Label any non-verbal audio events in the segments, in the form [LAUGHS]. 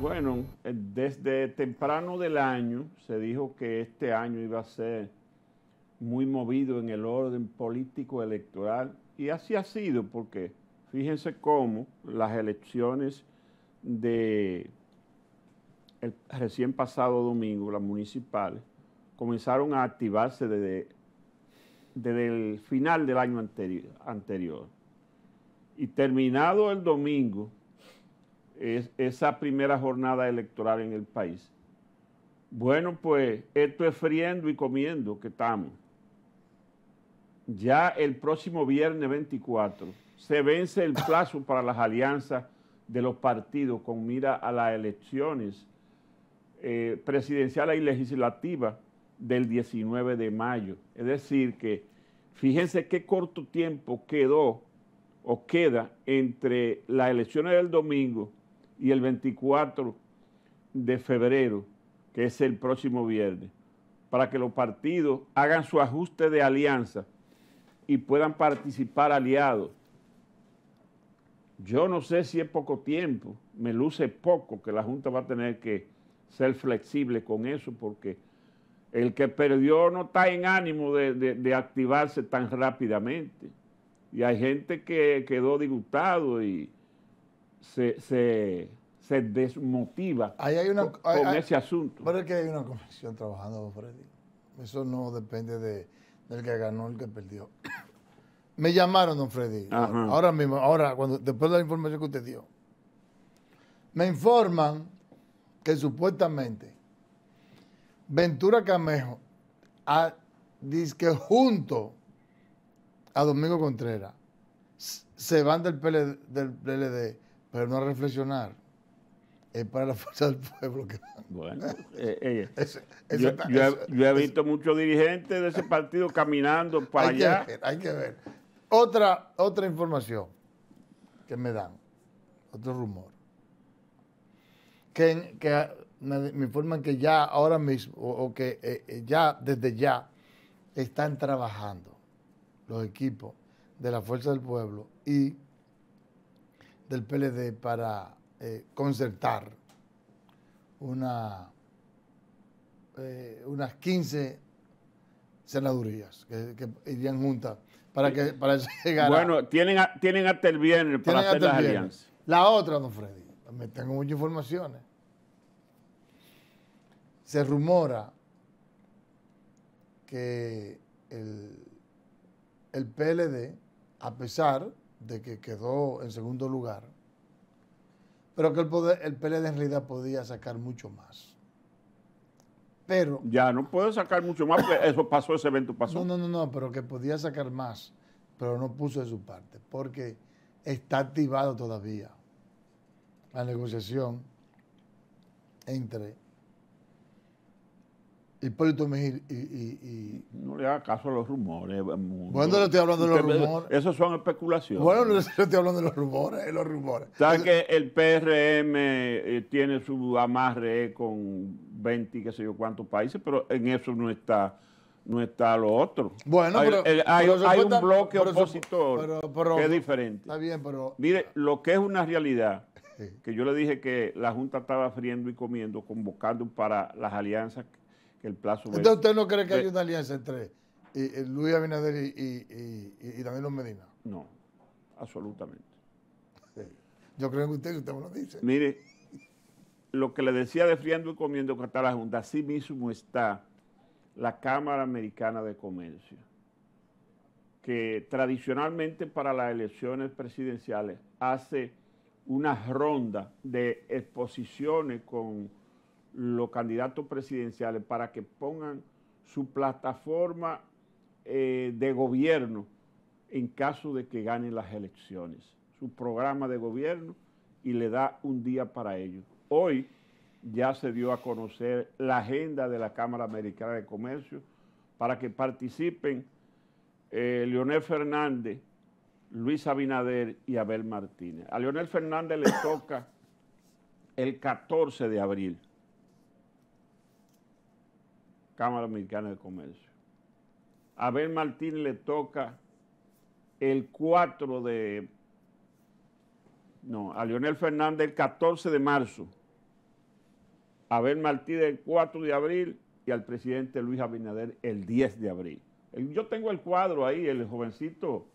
Bueno, eh, desde temprano del año se dijo que este año iba a ser muy movido en el orden político electoral y así ha sido porque fíjense cómo las elecciones de el recién pasado domingo, las municipales, comenzaron a activarse desde, desde el final del año anterior. Y terminado el domingo, esa primera jornada electoral en el país. Bueno, pues esto es friendo y comiendo que estamos. Ya el próximo viernes 24 se vence el plazo para las alianzas de los partidos con mira a las elecciones eh, presidenciales y legislativas del 19 de mayo. Es decir, que fíjense qué corto tiempo quedó o queda entre las elecciones del domingo y el 24 de febrero, que es el próximo viernes, para que los partidos hagan su ajuste de alianza y puedan participar aliados. Yo no sé si es poco tiempo, me luce poco que la Junta va a tener que ser flexible con eso porque el que perdió no está en ánimo de, activarse tan rápidamente. Y hay gente que quedó disgustado y se se desmotiva con, ese asunto. Pero es que hay una comisión trabajando, Don Freddy. Eso no depende de, del que ganó, el que perdió. [COUGHS] Me llamaron, don Freddy, ahora mismo, ahora, cuando, después de la información que usted dio. Me informan que supuestamente Ventura Camejo, a, dice que junto a Domingo Contreras, se van del del PLD pero no a reflexionar es eh, para la fuerza del pueblo. Bueno, eh, eh, [LAUGHS] yo, he, visto muchos dirigentes de ese partido caminando para allá. hay que ver. Otra, otra información que me dan, otro rumor, que, me, informan que ya ahora mismo, o, que ya desde ya, están trabajando los equipos de la Fuerza del Pueblo y del PLD para eh, concertar una, eh, unas 15 senadurías que, irían juntas para que para [LAUGHS] llegar Bueno, tienen, tienen hasta el viernes La otra, don Freddy, me tengo muchas informaciones. Se rumora que el, el PLD, a pesar de que quedó en segundo lugar, pero que el, poder, el PLD en realidad podía sacar mucho más. Pero... Ya, no puede sacar mucho más, porque eso pasó, ese evento pasó. No, no, no, no, pero que podía sacar más, pero no puso de su parte, porque está activado todavía la negociación entre Hipólito Mejir y, y, No le haga caso a los rumores. Eh, bueno, no estoy hablando de los rumores. Esas son especulaciones. Bueno, no estoy hablando de los rumores, de los rumores. ¿Sabes que el PRM eh, tiene su amarre con 20 qué sé yo cuántos países, pero en eso no está no está lo otro. Bueno, pero, hay, un bloque opositor que es diferente. Está bien, pero... Mire, lo que es una realidad que yo le dije que la Junta estaba friendo y comiendo, convocando para las alianzas entonces, ¿usted no cree que hay una alianza entre eh, eh, Luis Abinader y, y, Danilo Medina? No, absolutamente. Yo creo que usted, usted me lo dice. Mire, lo que le decía de Friendo y comiendo que está la Junta, así mismo está la Cámara Americana de Comercio, que tradicionalmente para las elecciones presidenciales hace una ronda de exposiciones con los candidatos presidenciales para que pongan su plataforma eh, de gobierno en caso de que ganen las elecciones, su programa de gobierno y le da un día para ello. Hoy ya se dio a conocer la agenda de la Cámara Americana de Comercio para que participen eh, Leonel Fernández, Luis Abinader y Abel Martínez. A Leonel Fernández le toca el 14 de abril Cámara Americana de Comercio. A Abel Martín le toca el 4 de... No, a Leonel Fernández el 14 de marzo. A Abel Martín el 4 de abril y al presidente Luis Abinader el 10 de abril. Yo tengo el cuadro ahí, el jovencito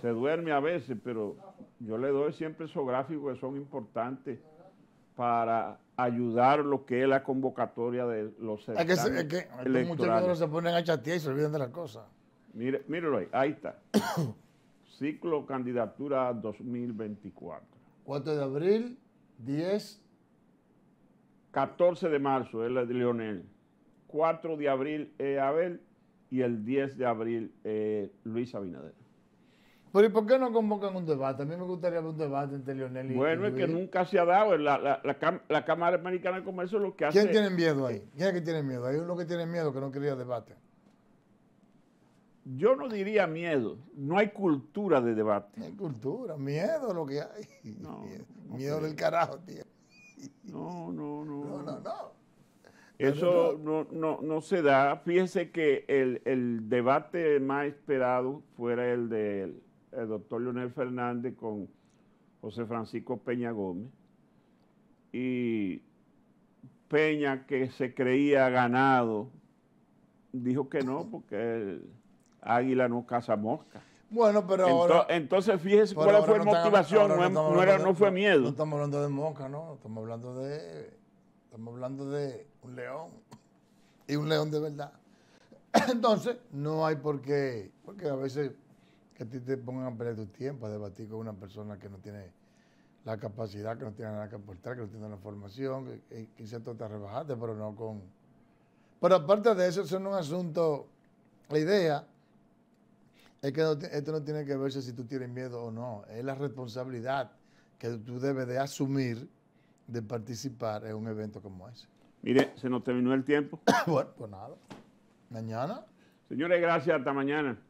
se duerme a veces, pero yo le doy siempre esos gráficos que son importantes para ayudar lo que es la convocatoria de los es que, es que muchos se ponen a chatear y se olvidan de las cosas. Mire, mírelo ahí, ahí está. [COUGHS] Ciclo candidatura 2024. 4 de abril, 10. 14 de marzo es la de Leonel. 4 de abril es eh, Abel y el 10 de abril eh, Luis Abinader. Pero ¿y por qué no convocan un debate? A mí me gustaría ver un debate entre Lionel y Bueno, es que nunca se ha dado. La, Cámara Americana de Comercio lo que hace... ¿Quién tiene miedo ahí? ¿Quién es que tiene miedo? Hay uno que tiene miedo que no quería debate. Yo no diría miedo. No hay cultura de debate. hay cultura. Miedo lo que hay. [LAUGHS] miedo, del carajo, tío. No, no, no. No, no, no. Eso no, se da. Fíjese que el, el debate más esperado fuera el de el doctor Leonel Fernández con José Francisco Peña Gómez. Y Peña, que se creía ganado, dijo que no, porque águila no caza mosca. Bueno, pero entonces, fíjese cuál fue la motivación, no, no fue miedo. No estamos hablando de mosca, ¿no? Estamos hablando de... Estamos hablando de un león. Y un león de verdad. [COUGHS] Entonces, no hay por qué... Porque a veces que te pongan a perder tu tiempo a debatir con una persona que no tiene la capacidad, que no tiene nada que aportar, que no tiene la formación, que, quizás tú te rebajaste, pero no con... Pero aparte de eso, eso no es un asunto, la idea es que esto no tiene que ver si tú tienes miedo o no, es la responsabilidad que tú debes de asumir de participar en un evento como ese. Mire, se nos terminó el tiempo. [COUGHS] bueno, pues nada. Mañana. Señores, gracias. Hasta mañana.